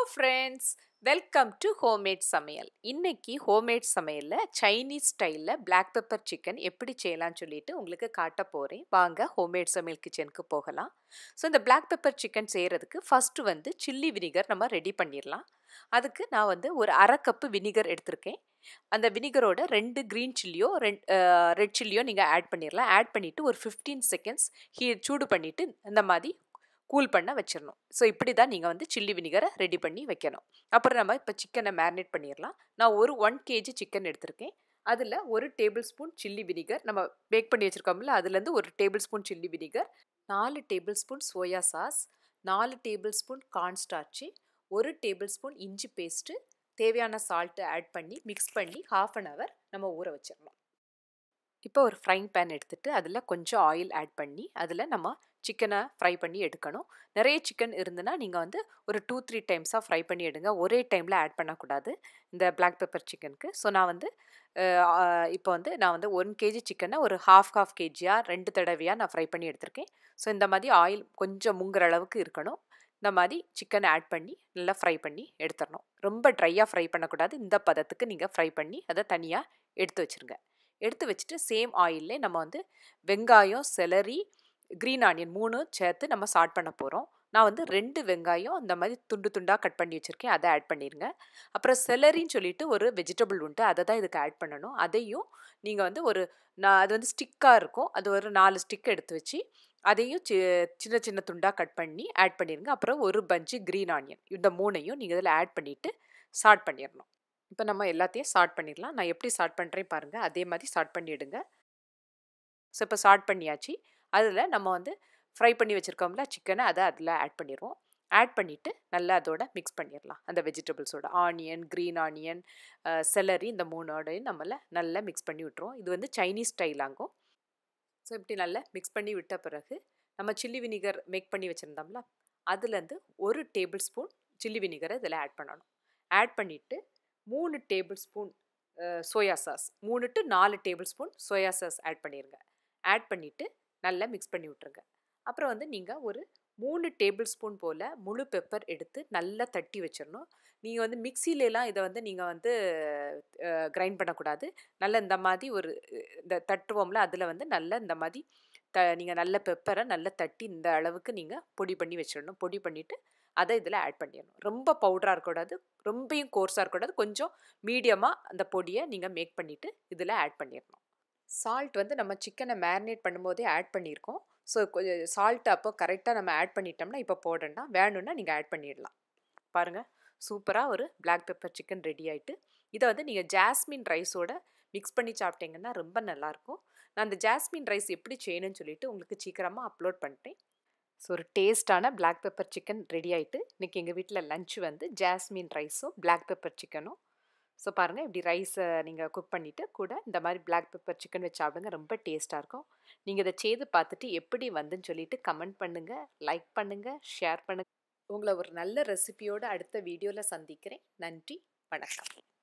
hello friends welcome to homemade சமையல் இன்றைக்கி homemade சமையலில் சைனீஸ் ஸ்டைலில் பிளாக் பெப்பர் சிக்கன் எப்படி செய்யலாம்னு சொல்லிட்டு உங்களுக்கு காட்ட போகிறேன் வாங்க ஹோம்மேட் சமையல் கிச்சனுக்கு போகலாம் ஸோ இந்த பிளாக் பெப்பர் சிக்கன் செய்கிறதுக்கு ஃபஸ்ட்டு வந்து சில்லி வினிகர் நம்ம ரெடி பண்ணிடலாம் அதுக்கு நான் வந்து ஒரு அரை கப்பு வினிகர் எடுத்திருக்கேன் அந்த வினிகரோட ரெண்டு க்ரீன் சில்லியோ ரெண்டு ரெட் சில்லியோ நீங்கள் ஆட் பண்ணிடலாம் ஆட் பண்ணிவிட்டு ஒரு ஃபிஃப்டீன் செகண்ட்ஸ் ஹீ சூடு பண்ணிவிட்டு இந்த மாதிரி கூல் பண்ண வச்சிடணும் ஸோ இப்படி தான் நீங்கள் வந்து சில்லி வினிகரை ரெடி பண்ணி வைக்கணும் அப்புறம் நம்ம இப்போ சிக்கனை மேரினேட் பண்ணிடலாம் நான் ஒரு ஒன் கேஜி சிக்கன் எடுத்திருக்கேன் அதில் ஒரு டேபிள் ஸ்பூன் சில்லி வினிகர் நம்ம பேக் பண்ணி வச்சுருக்கோம்ல அதுலேருந்து ஒரு டேபிள் ஸ்பூன் சில்லி வினிகர் நாலு டேபிள் ஸ்பூன் சோயா சாஸ் நாலு டேபிள் ஸ்பூன் கார்ன்ஸ்டார்ச்சு ஒரு டேபிள் ஸ்பூன் இஞ்சி பேஸ்ட்டு தேவையான சால்ட்டு ஆட் பண்ணி மிக்ஸ் பண்ணி ஹாஃப் அன் ஹவர் நம்ம ஊற வச்சிடணும் இப்போ ஒரு ஃப்ரைங் பேன் எடுத்துகிட்டு அதில் கொஞ்சம் ஆயில் ஆட் பண்ணி அதில் நம்ம சிக்கனை ஃப்ரை பண்ணி எடுக்கணும் நிறைய சிக்கன் இருந்துன்னா நீங்கள் வந்து ஒரு டூ த்ரீ டைம்ஸாக ஃப்ரை பண்ணி எடுங்க ஒரே டைமில் ஆட் பண்ணக்கூடாது இந்த பிளாக் பெப்பர் சிக்கனுக்கு ஸோ நான் வந்து இப்போ வந்து நான் வந்து ஒன் கேஜி சிக்கனை ஒரு ஹாஃப் ஹாஃப் கேஜியாக ரெண்டு தடவையாக நான் ஃப்ரை பண்ணி எடுத்திருக்கேன் ஸோ இந்த மாதிரி ஆயில் கொஞ்சம் முங்குற அளவுக்கு இருக்கணும் இந்த மாதிரி சிக்கன் ஆட் பண்ணி நல்லா ஃப்ரை பண்ணி எடுத்துடணும் ரொம்ப ட்ரையாக ஃப்ரை பண்ணக்கூடாது இந்த பதத்துக்கு நீங்கள் ஃப்ரை பண்ணி அதை தனியாக எடுத்து வச்சுருங்க எடுத்து வச்சுட்டு சேம் ஆயிலே நம்ம வந்து வெங்காயம் செலரி க்ரீன் ஆனியன் மூணு சேர்த்து நம்ம சாட் பண்ண போகிறோம் நான் வந்து ரெண்டு வெங்காயம் அந்த மாதிரி துண்டு துண்டாக கட் பண்ணி வச்சுருக்கேன் அதை ஆட் பண்ணிடுங்க அப்புறம் செலரின்னு சொல்லிட்டு ஒரு வெஜிடபிள் உண்டு அதை தான் இதுக்கு ஆட் பண்ணணும் அதையும் நீங்கள் வந்து ஒரு நான் அது வந்து ஸ்டிக்காக இருக்கும் அது ஒரு நாலு ஸ்டிக் எடுத்து வச்சு அதையும் சி சின்ன சின்ன துண்டாக கட் பண்ணி ஆட் பண்ணிடுங்க அப்புறம் ஒரு பஞ்சு க்ரீன் ஆனியன் இந்த மூணையும் நீங்கள் இதில் ஆட் பண்ணிவிட்டு ஸ்டார்ட் பண்ணிடணும் இப்போ நம்ம எல்லாத்தையும் ஸ்டார்ட் பண்ணிடலாம் நான் எப்படி ஸ்டார்ட் பண்ணுறேன் பாருங்கள் அதே மாதிரி ஸ்டார்ட் பண்ணிவிடுங்க ஸோ இப்போ ஸ்டார்ட் பண்ணியாச்சு அதில் நம்ம வந்து ஃப்ரை பண்ணி வச்சுருக்கோம்ல சிக்கனை அதை அதில் ஆட் பண்ணிடுவோம் ஆட் பண்ணிவிட்டு நல்லா அதோட மிக்ஸ் பண்ணிடலாம் அந்த வெஜிடபிள்ஸோட ஆனியன் க்ரீன் ஆனியன் செலரி இந்த மூணோடையும் நம்மளை நல்லா மிக்ஸ் பண்ணி விட்டுருவோம் இது வந்து சைனீஸ் ஸ்டைலாங்கும் ஸோ இப்படி நல்லா மிக்ஸ் பண்ணி விட்ட பிறகு நம்ம சில்லி வினிகர் மேக் பண்ணி வச்சுருந்தோம்ல அதுலேருந்து ஒரு டேபிள் ஸ்பூன் சில்லி வினிகரை இதில் ஆட் பண்ணணும் ஆட் பண்ணிவிட்டு மூணு டேபிள் ஸ்பூன் சோயா சாஸ் மூணு டு நாலு table spoon soya sauce add பண்ணிடுங்க ஆட் பண்ணிவிட்டு நல்லா மிக்ஸ் பண்ணி விட்ருங்க அப்புறம் வந்து நீங்கள் ஒரு மூணு டேபிள் ஸ்பூன் போல் முழு பெப்பர் எடுத்து நல்லா தட்டி வச்சிடணும் நீங்கள் வந்து மிக்சிலெலாம் இதை வந்து நீங்கள் வந்து கிரைண்ட் பண்ணக்கூடாது நல்லா இந்த மாதிரி ஒரு இந்த தட்டுவோம்ல அதில் வந்து நல்லா இந்த மாதிரி த நீங்கள் நல்ல பெப்பரை நல்லா தட்டி இந்த அளவுக்கு நீங்கள் பொடி பண்ணி வச்சிடணும் பொடி பண்ணிவிட்டு அதை இதில் ஆட் பண்ணிடணும் ரொம்ப பவுடராக இருக்கக்கூடாது ரொம்பையும் கோர்ஸாக இருக்கக்கூடாது கொஞ்சம் மீடியமாக அந்த பொடியை நீங்கள் மேக் பண்ணிவிட்டு இதில் ஆட் பண்ணிடணும் சால்ட் வந்து நம்ம சிக்கனை மேரினேட் பண்ணும்போதே ஆட் பண்ணியிருக்கோம் ஸோ கொஞ்சம் சால்ட் அப்போ கரெக்டாக நம்ம ஆட் பண்ணிட்டோம்னா இப்போ போடணும்னா வேணும்னா நீங்கள் ஆட் பண்ணிடலாம் பாருங்கள் சூப்பராக ஒரு பிளாக் பெப்பர் சிக்கன் ரெடி ஆகிட்டு இதை வந்து நீங்கள் ஜாஸ்மின் ரைஸோட மிக்ஸ் பண்ணி சாப்பிட்டீங்கன்னா ரொம்ப நல்லாயிருக்கும் நான் அந்த ஜாஸ்மின் ரைஸ் எப்படி செய்யணும்னு சொல்லிட்டு உங்களுக்கு சீக்கிரமாக அப்லோட் பண்ணிட்டேன் ஸோ ஒரு டேஸ்ட்டான பிளாக் பெப்பர் சிக்கன் ரெடி ஆகிட்டு இன்றைக்கி எங்கள் வீட்டில் லஞ்ச் வந்து ஜாஸ்மின் ரைஸும் பிளாக் பெப்பர் சிக்கனும் ஸோ பாருங்கள் இப்படி ரைஸை நீங்கள் குக் பண்ணிவிட்டு கூட இந்த மாதிரி பிளாக் பெப்பர் சிக்கன் வச்சு சாப்பிடுங்க ரொம்ப டேஸ்ட்டாக இருக்கும் நீங்கள் இதை செய்து பார்த்துட்டு எப்படி வந்துன்னு சொல்லிவிட்டு கமெண்ட் பண்ணுங்கள் லைக் பண்ணுங்கள் ஷேர் பண்ணுங்கள் உங்களை ஒரு நல்ல ரெசிபியோடு அடுத்த வீடியோவில் சந்திக்கிறேன் நன்றி வணக்கம்